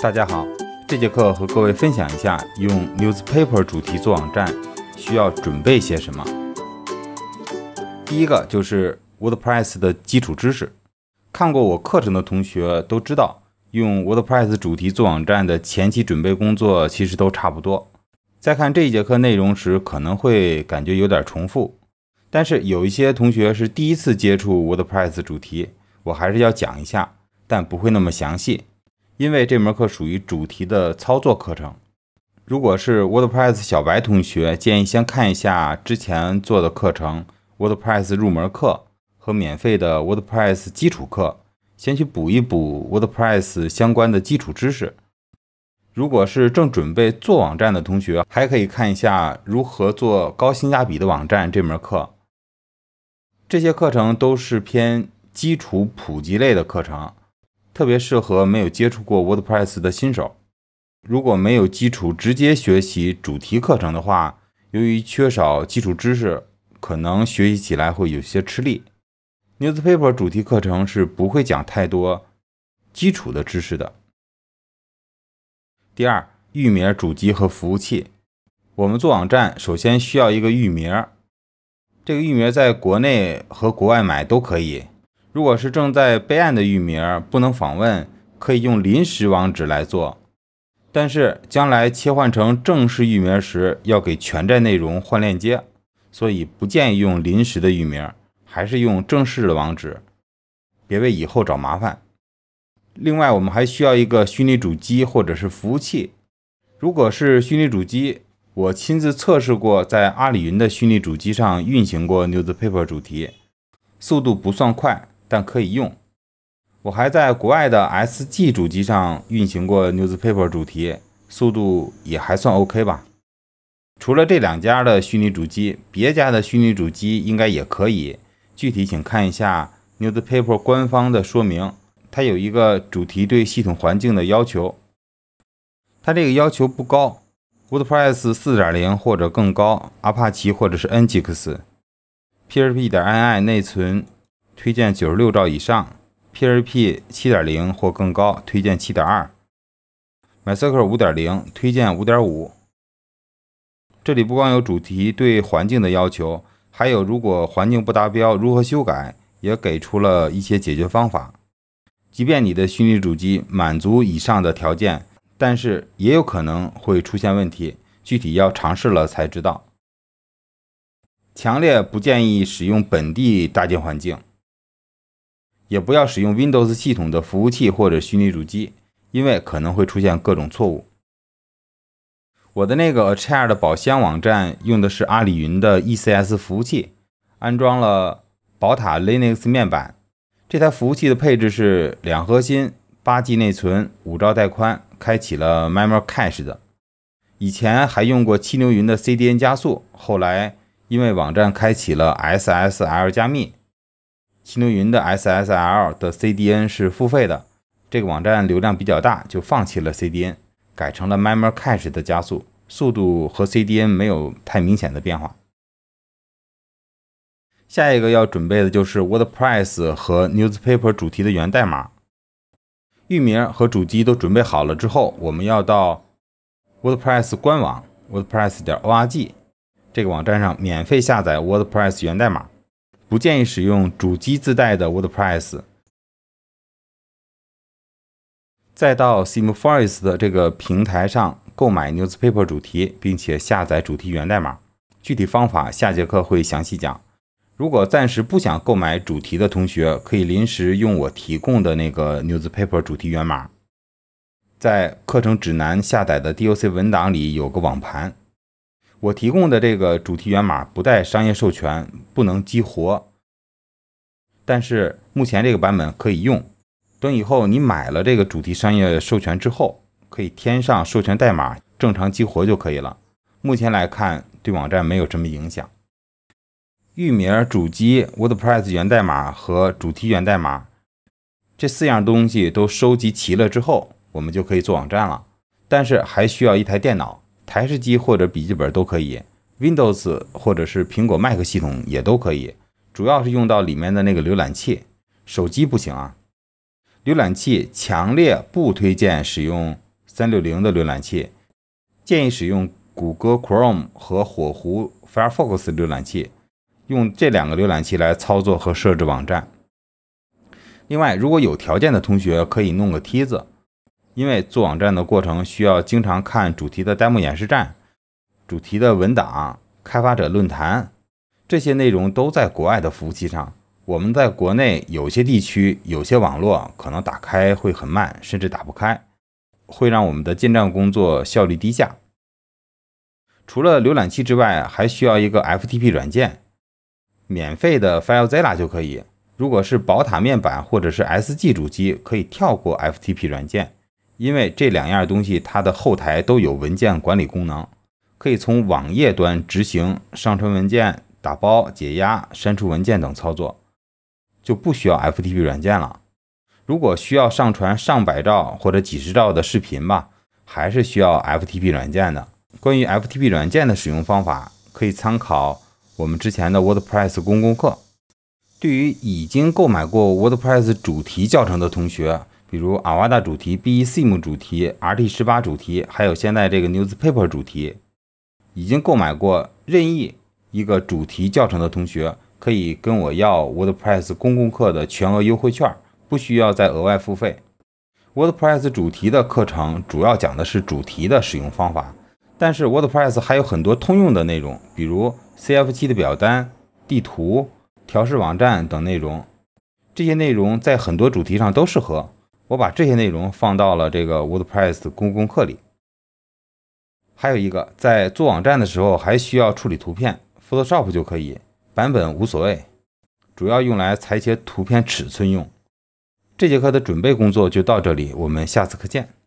大家好，这节课和各位分享一下用 newspaper 主题做网站需要准备些什么。第一个就是 WordPress 的基础知识。看过我课程的同学都知道，用 WordPress 主题做网站的前期准备工作其实都差不多。在看这一节课内容时，可能会感觉有点重复，但是有一些同学是第一次接触 WordPress 主题，我还是要讲一下，但不会那么详细。因为这门课属于主题的操作课程，如果是 WordPress 小白同学，建议先看一下之前做的课程《WordPress 入门课》和免费的《WordPress 基础课》，先去补一补 WordPress 相关的基础知识。如果是正准备做网站的同学，还可以看一下《如何做高性价比的网站》这门课。这些课程都是偏基础普及类的课程。特别适合没有接触过 WordPress 的新手。如果没有基础，直接学习主题课程的话，由于缺少基础知识，可能学习起来会有些吃力。Newspaper 主题课程是不会讲太多基础的知识的。第二，域名主机和服务器。我们做网站首先需要一个域名，这个域名在国内和国外买都可以。如果是正在备案的域名不能访问，可以用临时网址来做，但是将来切换成正式域名时要给全站内容换链接，所以不建议用临时的域名，还是用正式的网址，别为以后找麻烦。另外，我们还需要一个虚拟主机或者是服务器。如果是虚拟主机，我亲自测试过，在阿里云的虚拟主机上运行过 NewsPaper 主题，速度不算快。但可以用。我还在国外的 SG 主机上运行过 Newspaper 主题，速度也还算 OK 吧。除了这两家的虚拟主机，别家的虚拟主机应该也可以。具体请看一下 Newspaper 官方的说明，它有一个主题对系统环境的要求，它这个要求不高，WordPress 4.0或者更高，Apache 或者是 Nginx，PHP 点 ini 内存。推荐九十六兆以上 p r p 七点零或更高，推荐七点二 m y c q r l 五点零，推荐五点五。这里不光有主题对环境的要求，还有如果环境不达标如何修改，也给出了一些解决方法。即便你的虚拟主机满足以上的条件，但是也有可能会出现问题，具体要尝试了才知道。强烈不建议使用本地搭建环境。也不要使用 Windows 系统的服务器或者虚拟主机，因为可能会出现各种错误。我的那个 Achair 的宝箱网站用的是阿里云的 ECS 服务器，安装了宝塔 Linux 面板。这台服务器的配置是两核心、八 G 内存、五兆带宽，开启了 Memory Cache 的。以前还用过七牛云的 CDN 加速，后来因为网站开启了 SSL 加密。七牛云的 SSL 的 CDN 是付费的，这个网站流量比较大，就放弃了 CDN，改成了 Memory Cache 的加速，速度和 CDN 没有太明显的变化。下一个要准备的就是 WordPress 和 Newspaper 主题的源代码。域名和主机都准备好了之后，我们要到 WordPress 官网 wordpress 点 org 这个网站上免费下载 WordPress 源代码。不建议使用主机自带的 WordPress，再到 s i m f o r e s t 这个平台上购买 Newspaper 主题，并且下载主题源代码。具体方法下节课会详细讲。如果暂时不想购买主题的同学，可以临时用我提供的那个 Newspaper 主题源码，在课程指南下载的 DOC 文档里有个网盘。我提供的这个主题源码不带商业授权，不能激活。但是目前这个版本可以用。等以后你买了这个主题商业授权之后，可以添上授权代码，正常激活就可以了。目前来看，对网站没有什么影响。域名、主机、WordPress 源代码和主题源代码，这四样东西都收集齐了之后，我们就可以做网站了。但是还需要一台电脑。台式机或者笔记本都可以，Windows 或者是苹果 Mac 系统也都可以，主要是用到里面的那个浏览器。手机不行啊，浏览器强烈不推荐使用三六零的浏览器，建议使用谷歌 Chrome 和火狐 Firefox 浏览器，用这两个浏览器来操作和设置网站。另外，如果有条件的同学可以弄个梯子。因为做网站的过程需要经常看主题的 demo 演示站、主题的文档、开发者论坛，这些内容都在国外的服务器上。我们在国内有些地区、有些网络可能打开会很慢，甚至打不开，会让我们的建站工作效率低下。除了浏览器之外，还需要一个 FTP 软件，免费的 FileZilla 就可以。如果是宝塔面板或者是 SG 主机，可以跳过 FTP 软件。因为这两样东西，它的后台都有文件管理功能，可以从网页端执行上传文件、打包、解压、删除文件等操作，就不需要 FTP 软件了。如果需要上传上百兆或者几十兆的视频吧，还是需要 FTP 软件的。关于 FTP 软件的使用方法，可以参考我们之前的 WordPress 公共课。对于已经购买过 WordPress 主题教程的同学，比如阿瓦达主题、Becem 主题、RT 十八主题，还有现在这个 Newspaper 主题，已经购买过任意一个主题教程的同学，可以跟我要 WordPress 公共课的全额优惠券，不需要再额外付费。WordPress 主题的课程主要讲的是主题的使用方法，但是 WordPress 还有很多通用的内容，比如 CF7 的表单、地图、调试网站等内容，这些内容在很多主题上都适合。我把这些内容放到了这个 WordPress 公共课里。还有一个，在做网站的时候还需要处理图片，Photoshop 就可以，版本无所谓，主要用来裁切图片尺寸用。这节课的准备工作就到这里，我们下次课见。